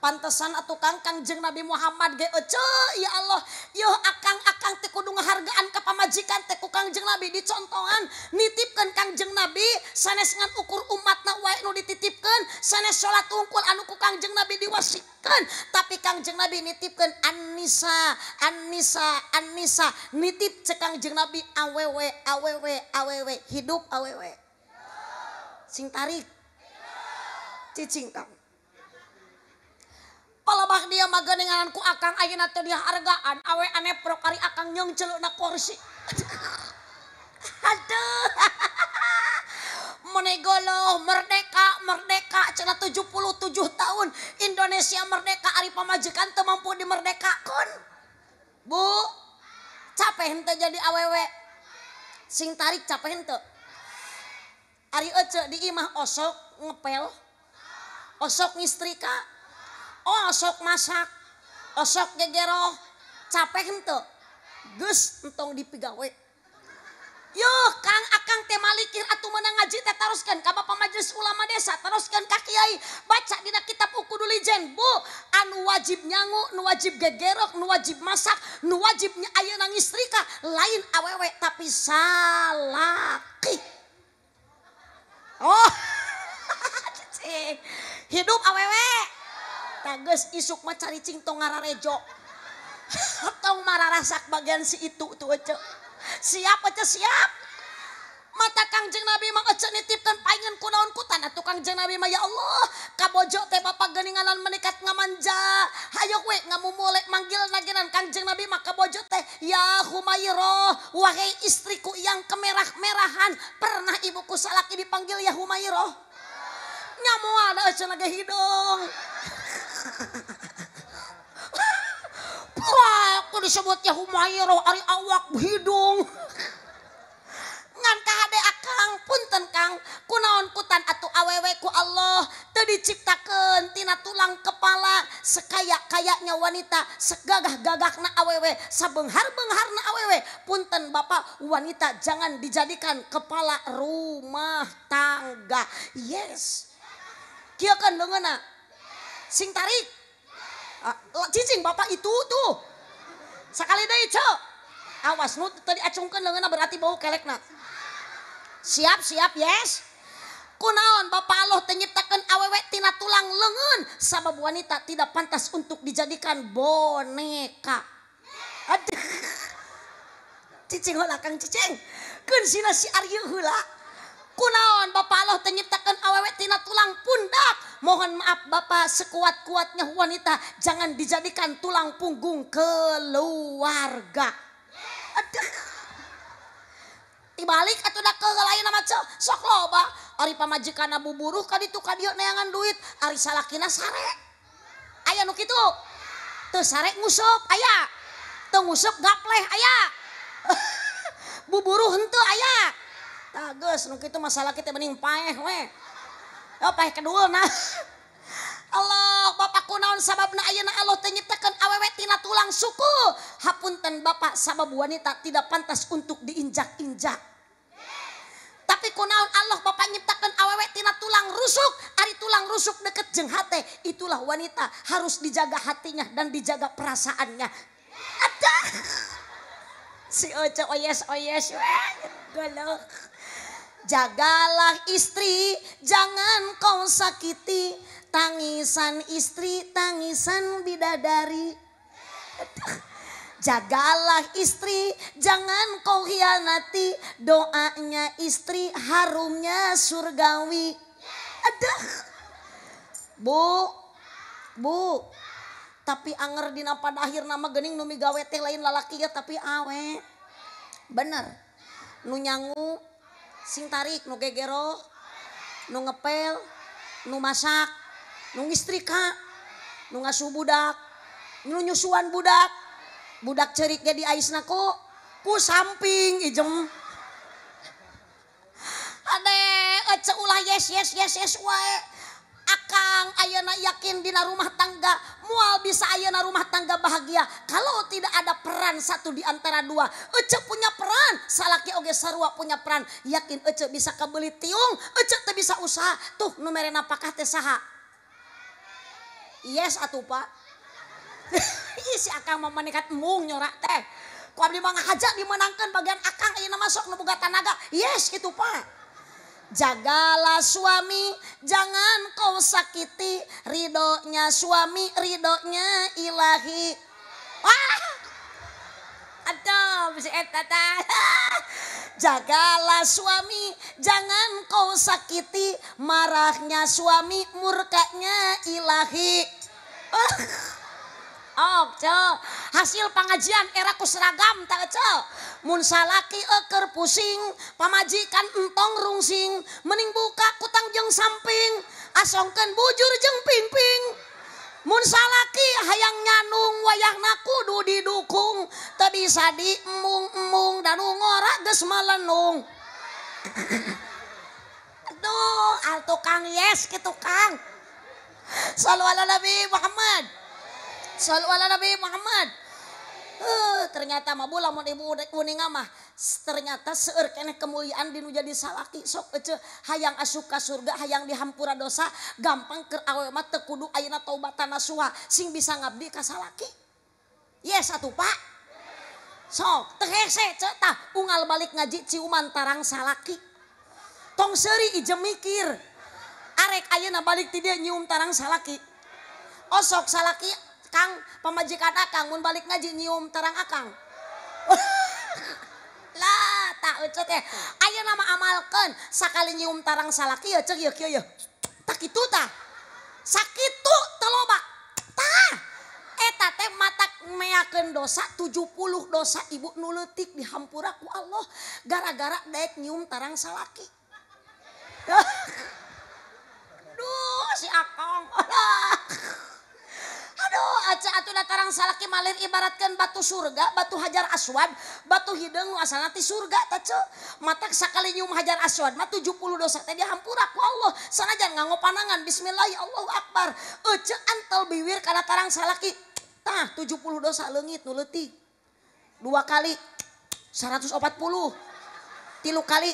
pantan atau Ka Kangjeng nabi Muhammad ge ya Allah yo akan-ang tekudu penghargaan kapamajikan Teuk Kangjeng nabi dicontogan nitipkan Kangjeng nabi sanesngan ukur umat na wanu dititipkan sanes salat keungkul anuku Kangjeng nabi diwaskan tapi Kangjeng nabi nitipkan Annisa Annisa Annisa nitip ceganggjeng nabi awewe awewe awewe hidup awewe singtarikan cicing kang. Palebah dia maga denganku akang ayeuna dia hargaan awe ane prokari akang nyong celukna kursi. <laughs> Aduh. <laughs> Menegolo merdeka merdeka cenah 77 tahun Indonesia merdeka ari pamajikan teu mampu dimerdekakeun. Bu, capek henteu jadi awewe. Sing tarik capek henteu. Ari oce di imah osok ngepel osok ngistrika, oh osok masak, osok gegeroh, capek ente, gus entong dipigawe. yuk Kang Akang teh malikir atuh menang ngaji teh teruskan ka Bapak Majelis Ulama Desa, teruskan ka Kiai. Baca dina kitab dulu Ijen, Bu, anu wajib nyangu, nu wajib gegerok, nu wajib masak, nu wajib ayeuna ngistrika, lain awewe tapi salaki. Oh. <laughs> hidup awewe tages isuk mah caricing tong ngararejo <laughs> tong mararasak bagian si itu tuh ece siap aja siap mata kangjeng Nabi mah ece nitipkan paingen kunaon kutan atuh jeng Nabi mah ya Allah kabojo teh bapak geninganan menikat ngamanja hayo we mulai manggil naginan kangjeng Nabi mah kabojo teh ya Humairo wahai istriku yang kemerah-merahan pernah ibuku salaki dipanggil ya Humairo hid disebut ya awak hidung kah Ka punten Ka kunaonkutan atau aweweku Allah ter diciptakantina tulang kepala sekayak-kayaknya wanita segagah-gagakna awewe sehar- pengharna awewe punten Bapak wanita jangan dijadikan kepala rumah tangga Yesus Giakan lengan nak. Sing tarik. Uh, cicing bapak itu tuh. Sekali deh cok. Awas nu tadi acungkan lengan berarti bau kelek nak. Siap siap yes. Kunaon Bapak Allah tenyiptakan awewek tina tulang lengan. Sabab wanita tidak pantas untuk dijadikan boneka. Aduh. Cicing lah kang cicing. Kun sina si Aryu hula kunaon Bapak Allah menciptakan awewet tina tulang pundak mohon maaf Bapak sekuat-kuatnya wanita jangan dijadikan tulang punggung keluarga aduh dibalik atau udah ke lain nama cel sok loba Ari pamajikan abu buruh kadi tuh kadi neangan duit Ari salakina sare ayah nuk itu tuh sare ngusuk ayah tuh ngusuk gapleh ayah <laughs> buburu hentu ayah Tak geus nu itu masalah kita bening paeh we. Oh paeh kedua nah. Allah Bapakku naon sababna ayana Allah tenyiptakan nyiptakeun awewe tina tulang suku. Hapunten Bapak sabab wanita tidak pantas untuk diinjak-injak. Tapi kunaon Allah Bapak nyiptakan awewe tina tulang rusuk. Ari tulang rusuk deket jeng hati. Itulah wanita harus dijaga hatinya dan dijaga perasaannya. Ada. Si Oce oyes oyes. Golok. Jagalah istri, jangan kau sakiti. Tangisan istri, tangisan bidadari. Jagalah istri, jangan kau hianati. Doanya istri, harumnya surgawi. Aduh. Bu, bu. Tapi anger di pada akhir nama gening numi gawe teh lain lalaki ya tapi awe. Bener. Nu nyangu sing tarik nuge gero nungepel nu masak nu istri nu nga su budak nunyusuuan budak budak cerik jadidi aais naku ku samping ijemula yes yes yes wa Akang ayana yakin dina rumah tangga mual bisa ayana rumah tangga bahagia kalau tidak ada peran satu di antara dua Ece punya peran salaki oge sarua punya peran yakin Ece bisa kebeli tiung Ece teh bisa usaha tuh numeren apakah teh saha yes atuh pak <laughs> isi akang mau meningkat mung nyorak teh ku abdi mah dimenangkan bagian akang ayeuna masuk nu boga tanaga yes gitu pak Jagalah suami, jangan kau sakiti ridhonya suami, ridhonya ilahi. Wah, aduh, si etata. Eh, <laughs> Jagalah suami, jangan kau sakiti marahnya suami, murkanya ilahi. Uh. <laughs> op oh, Hasil pengajian era seragam tak cok. Mun salaki eker pusing, pamajikan entong rungsing, mening buka kutang jeng samping, asongken bujur jeng pingping. Mun salaki hayang nyanung wayahna kudu didukung, tak bisa emung emung dan ngora ges malenung. <coughs> Aduh, al tukang yes gitu kang. ala Nabi Muhammad. tinggal Muhammad eh, ternyata malamabu kuning ternyata kemuliaan di jadi salaki sok kecil hayang asuka surga hayang dihampuran dosa gampang Kerwalmat tekudu a atau sing bisa ngadi kas satu Pak soal balik ngaji ciuman tarang sala tong seri mikir are auna balik ti dia nyum tarang sala Osok salaki oh, pemajikan akan mau balik ngajim teranganglah <laughs> tak Ayo nama amalkan sakkali ium tarang sala tak itu sakit telobaketatek eh, mata meken dosa 70 dosa ibu nuletik dihampurku Allah gara-gara detnyium tarang sala <laughs> si <laughs> Aduh, aca atuh datarang salaki malir ibaratkan batu surga, batu hajar aswad, batu hidung asal nanti surga tace. Mata sakali nyum hajar aswad, mah 70 dosa Tadi hampura, ku Allah. jangan nganggo panangan bismillah Allahu akbar. Ece antel biwir kana tarang salaki. Tah 70 dosa lengit nu Dua kali 140. Tilu kali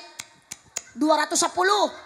210.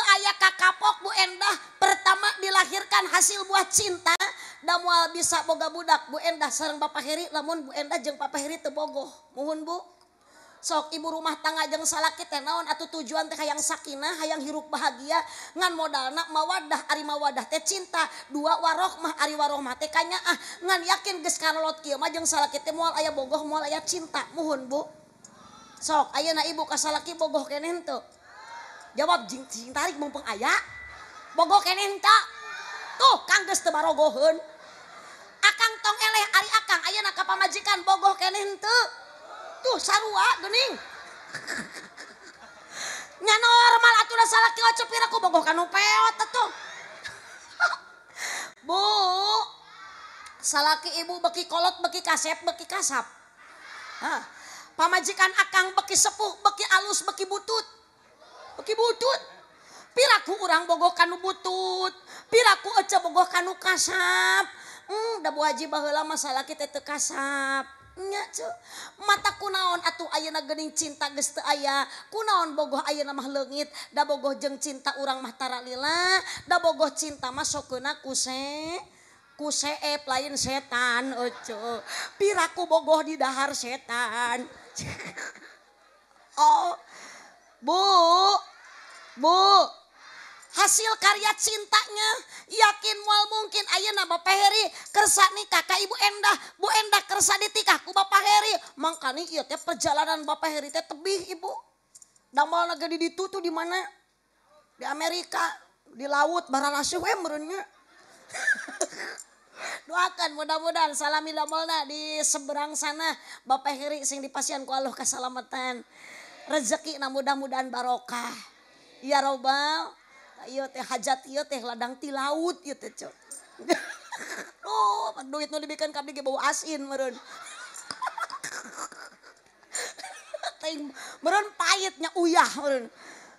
aya ka kapok Bu endah pertama dilahirkan hasil buah cinta da mual bisa boga-budak Bu endah seorangaran Bapak Heri namun Bu endah jeng papa Her itu bogoh moho Bu sok ibu rumah t ajeng salahki tennaon atau tujuan tehK yang sakinah hay yang hiruk bahagia ngan modal anak mau wadah ama wadah teh cinta dua waroh mah Ari waroh mateanya ah ngan yakin geskarjeng salaki mual ayaah bogoh mual aya cinta moho Bu sok A na Ibu kasallaki boohh Kennen entuk jawab jing, jing tarik mumpung ayah bogo kene tuh kangges tebarogohun akang tong eleh ari akang ayah nak pamajikan bogoh kene henteu tuh sarua gening <laughs> nya normal atuh salah laki ocepir aku bogoh kanu peot tuh <laughs> bu salaki ibu beki kolot beki kasep beki kasap Hah. pamajikan akang beki sepuh beki alus beki butut ini bututpiraku urang bogoh kanu bututpiraku co bogoh kan kasaf udahjibalah hmm, masalah kita te kasabnya mata kunaon atau ayena gening cinta gestste ayaah kunaon bogoh aya namah legit da bogoh jeng cinta urang matara Lila da bogoh cinta masuk kenaku se kuep lain setan copiraku bogoh diar setan <laughs> Oh Bu hasil karyat citaknya yakin malal mungkin Ayna Bapak Heri kersa nikahkak Ibu endah Bu endah kersa di tiku Bapak Heri Mangka ni ya perjalanan Bapak Heri tebih Ibundak mau ga ditutu di mana di Amerika di laut barang as Weembernya eh, <laughs> doakan mudah-mudahan salammulana di seberang sana Bapak Heri sing dip pasianku Allah kesalamatan ya rezeki na mudah-mudahan barokah ya robbal iya teh hajat iya teh ladang ti laut iya teh cok oh <laughs> duit nu dibikin kabdi ge bau asin meureun <laughs> ting meureun pahitnya uyah meureun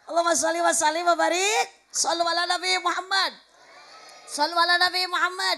Allahumma sholli wa sallim wa barik sallu nabi Muhammad sallu nabi Muhammad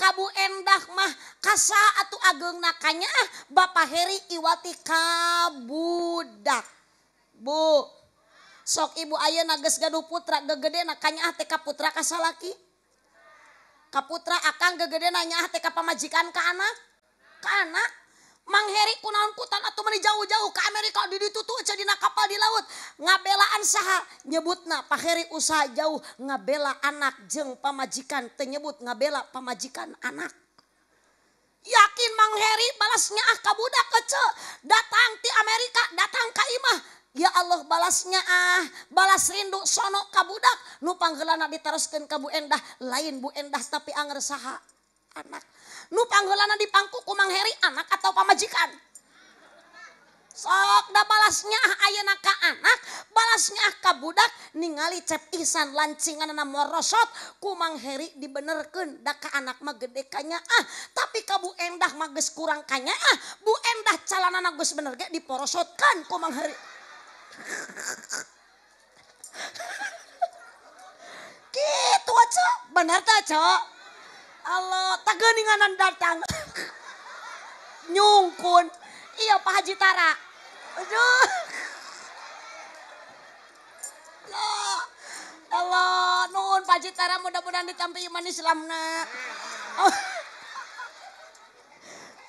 kabu endahmah kasa atau agengnakaknya ah, Bapak Heri Iwati ka Budak bo sok ibu aya nages ga putra gegedenkannyate ah, Kaputra kasa lagi Kaputra akan gegedenannya ah, teK pemajikan ke anak ke anak mangheri kunaankutan atau meni jauh-jauh ke Amerika di ditutup eh, jadidina kapal di laut ngabelaan sah nyebut na pak Heri usaha jauh ngabela anak jeng pamajikan penyebut ngabela pamajikan anak yakin mang Heri balasnya ahkabbudak kecil eh, datang di Amerika datang Kaimah ya Allah balasnya ah balas rindu sonok kabudak nupang gelak diteruskan kabu endah lain Bu endah tapi an sah anakku nu panggulana di pangku kumang heri anak atau pamajikan sok da balasnya ah ayana ka anak balasnya ah ka budak ningali cep isan lancingan na morosot kumang heri dibenerken da ka anak mah gede kanya ah tapi ka bu endah mah ges kurang kanya ah bu endah calana ges bener ge diporosotkan kumang heri <laughs> gitu aja bener tak cok Allah tegeninganan datang nyungkun iya Pak Haji Tara aduh Allah Allah nun Pak Haji Tara mudah-mudahan ditampi iman Islamna oh.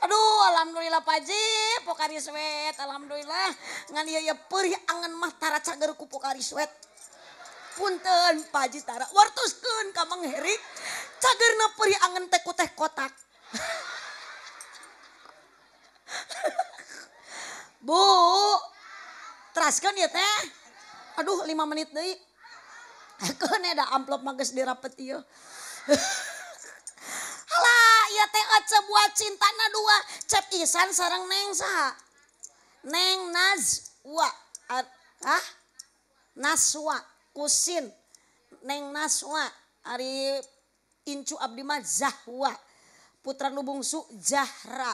aduh alhamdulillah Pak Haji pokari sweat alhamdulillah ngan iya iya perih angan mah tara cagar ku pokari sweat punten Pak Haji Tara wartuskun kamang herik cagerna peri angen teh teh kotak. Bu, teraskan ya teh. Aduh, lima menit deh. Aku nih ada amplop mages dirapet iyo. Halah, ya teh aja oh, buat cinta na dua. Cep isan sarang neng sah, Neng wa. ah? Naswa, kusin. Neng naswa. Ari incu abdi mah Zahwa putra nu bungsu Zahra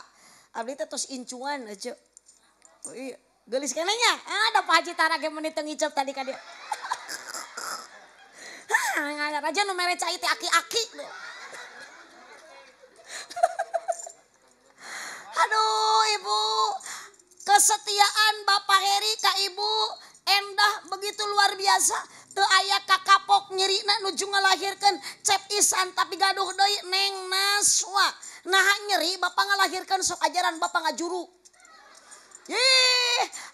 abdi teh tos incuan aja oh, iya gelis kenanya ada Pak Haji Tara ge menit ngicep tadi ka dia <laughs> ngajar aja nu mere cai teh aki-aki <laughs> aduh ibu kesetiaan Bapak Heri ka ibu endah begitu luar biasa aya ka kapok nyiri na nuju ngalahirkan ce pisan tapi gaduh neng nah nyeri Bapak ngalahirkan soka ajaran ba nga juu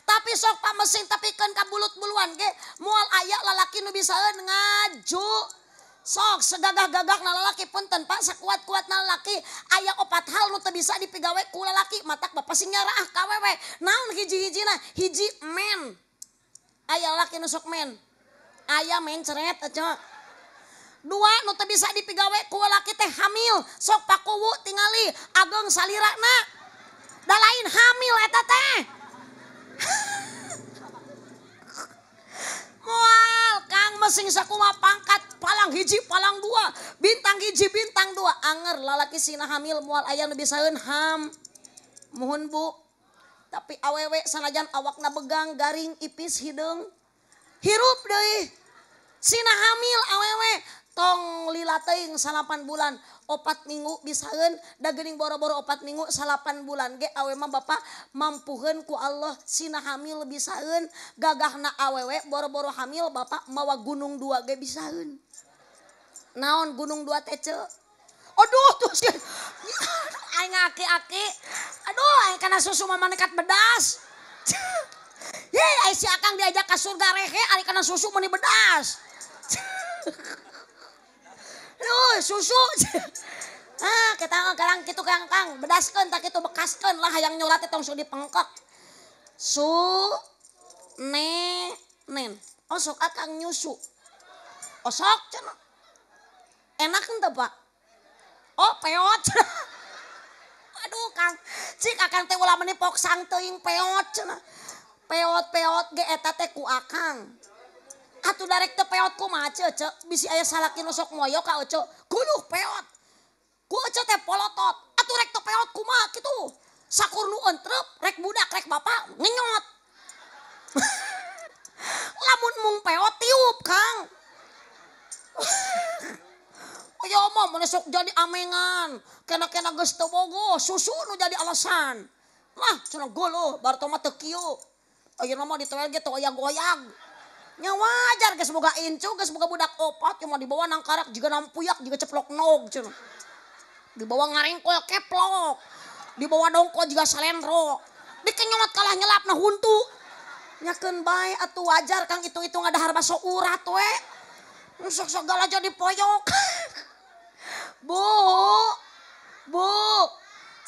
tapi sok Pak mesin tapi kan ka bulut buluan ge mual aya lalaki nu bisa ngaju sok segagah- gagak nga lelaki penten Pak sekuatkuat nalaki ayaah obat hal lu bisa dipigawa kulaki mata Bapak singnyarah kawewek naun hiji-hiji nah hiji men ayaah la sokmen ayam mencret aja. Eh, dua nu teu bisa dipigawe ku laki teh hamil, sok pakuwu tingali ageng salirana. Da lain hamil eta teh. <laughs> Moal Kang mesing sakuma pangkat palang hiji palang dua bintang hiji bintang dua anger lalaki sina hamil moal aya nu bisaeun ham mohon bu tapi awewe sanajan awakna begang garing ipis hidung hirup dei Sina hamil awew tong lilateng salapan bulan opat Minggu bisaun dagening boro-boro opat minggu salapan bulan ge awemah Bapak mampu heku Allah Sin hamil lebih sa gagah na awewek boro-boro hamil Bapak mawa gunung 2G bisa naon gunung 2- karena suskat bedas <laughs> Yeay, si Akang diajak ke surga rehe, ari kena susu meni bedas. Loh, <laughs> susu. <laughs> ah, kita kalang gitu kang kang, bedaskeun tak itu bekaskeun lah yang nyurat itu di pengkok. Su ne nen. Oh, sok Akang nyusu. Oh, sok Enak ente, Pak? Oh, peot. <laughs> Aduh, Kang. Cik Akang teh ulah pok sang teuing peot cina peot-peot ge eta teh ku akang. Atuh darek teh peot ku kumaha cece, bisi aya salaki nu sok moyo ka ece, kuduh peot. Ku ece teh polotot, atuh rek teh peot ku mah kitu. Sakur nu entrep, rek budak, rek bapa ngenyot. <laughs> Lamun mung peot tiup, Kang. <laughs> Oh, ya mah mana sok jadi amengan. Kena-kena geus teu bogo, susu nu jadi alasan. Mah cenah golo, bartoma teu kieu. Ayo nama di toilet gitu goyang-goyang. Nya wajar guys semoga incu, guys semoga budak opat cuma dibawa nangkarak juga nampuyak juga ceplok nog cenah. Dibawa ngarengkol keplok. Dibawa dongko selendro, salendro. Dikenyot kalah nah huntu. Nyakeun bay atuh wajar Kang itu-itu ngadahar ada urat we. Sok-sok segala jadi poyok. <laughs>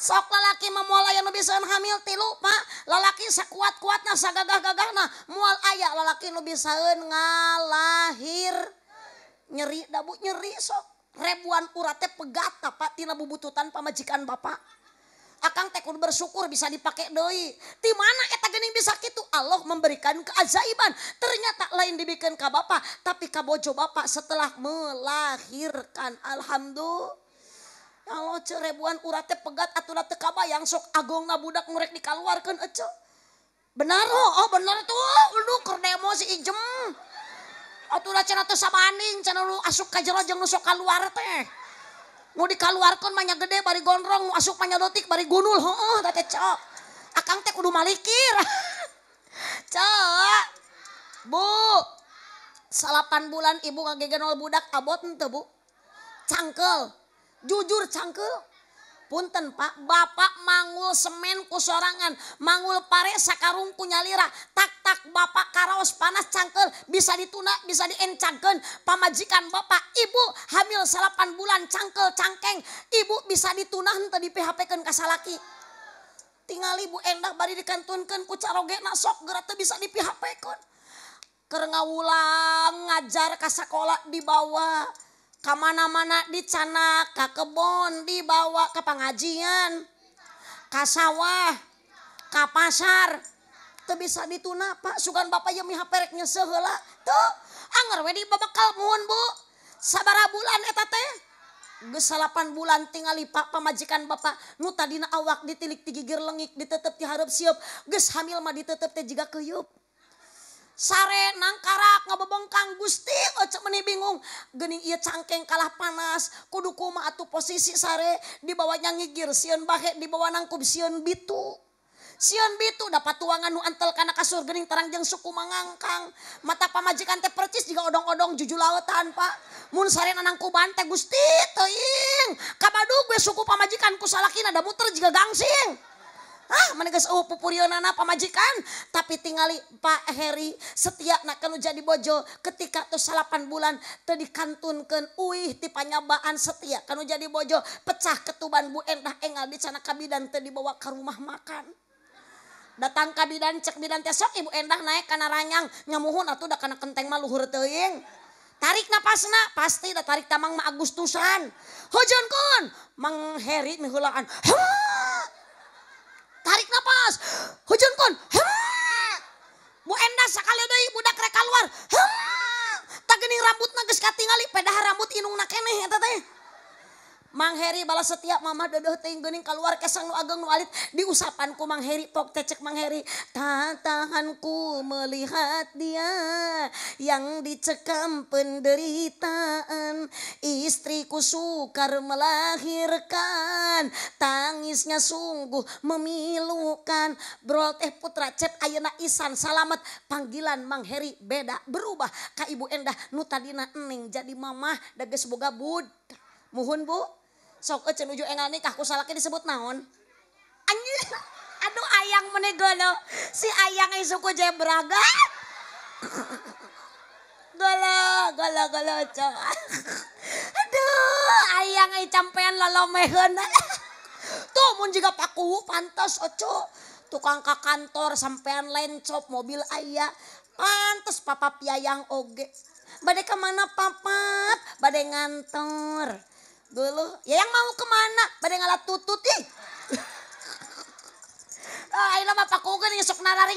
sok lalaki memual ayah nu bisa hamil tilu pak sekuat kuatnya, kuatna sagagah nah mual ayah lalaki nu bisaeun ngalahir nyeri dabu nyeri sok ribuan uratnya pegata pak tina bubututan pamajikan bapak Akang tekun bersyukur bisa dipakai doi. Di mana eta gening bisa gitu Allah memberikan keajaiban. Ternyata lain dibikin ke bapak, tapi ke bojo bapak setelah melahirkan. Alhamdulillah. ui ceribuan urate pegat atlah te apa yang sok Agung nga budakmu dikalluarkan eh, benar oh, bener tuh emosi i mau dikalluarkan banyak gede bari gondrong masuk banyak dotik gun oh, <laughs> salapan bulan ibu ngage budak abotte Bu cangkel jujur cangkel Punten Pak Bapakpak mangul semen kusorangan mangul pare sakkarung punya lirah taktak Bapak karoos panas cangkel bisa ditunak bisa diencangken pamajikan Bapak Ibu hamil salapan bulan cangkel cangkeng Ibu bisa ditun untuk diHPikan kassalaki tinggal ibu enak tadi dikentunkan kucage nasok gera bisa dihapaikan keengawulang ngajar kasca ko di bawah ke kam mana-mana dicaak ka kebon dibawa kapangajian kasah kapasar tuh bisa dituna Pak Sugan ba ya miha pereknya sela tuh hanger wekal mohon Bu sabara bulan ke salapan bulan tinggali Pak pemajikan Bapak nuta dina awak di tilik-gigir lengit ditep di hadep siap ges hamilmah ditetpnya jika kuyup Sare nang karak ngobobongkang gusti meni bingung geni ut sangkeng kalah panas kudu kuma atau posisi sare dibawanya ngigir siun bahek dibawa nangku siun Bitu Sion Bitu dapat tuangan nu antel karena kasur gening terang yang suku mangngkag mata pamajikan teh persis juga odong-odong juju law tanpa Pak Mu sare ngaangku bante gusti Kague suku pamajikanku salakin ada butar juga gangsing. Ah, mens Oh pupurion majikan tapi tinggali Pak Heri setiap Nah kalau jadi bojo ketika ke salapan bulan tadi kantunkan uhih tipanya bahan setiap kalau jadi bojo pecah ketuban Bu enak enak di sana kabi dan tadi dibawa ke rumah makan datang ka bid dan cek bid dantesok Ibu enak naik karena rannyang nyamuhun atau karena keteng maluhur te tarik nafasna pasti tarik tamang Agustususan hojonkun mengherrit nihhulan huh hari napas hujan kon Mu ennda sak kaldahi budak reka keluar tai rambut nageskati ngali peha rambut inung nakeneh te? mang Heri balas setiap mama dodoh ing kalau keluarga sang wa diusapan ku mang Heri kokecekk mangi tant tanganku melihat dia yang dicekam penderita istriku sukar melahirkan tangisnya sungguh memilukan broke putrace ayena Isan salamet panggilan mang Heri beda berubah Kak Ibu endah nu tadidina enning jadi Mamah dagas bogabut mohon Bu sok ecen uju enggak nikah ku salaki disebut naon anjir aduh ayang menegolo si ayang isuku jebraga gala gala gala cok aduh ayang ai campean mehen tuh mun jika paku pantas oco tukang ke kantor sampean lencop mobil ayah pantas papa piayang oge badai kemana papa badai ngantor dulu ya yang mau kemana pada ngalat tutut ih <laughs> ah ini mah pakugan sok nararing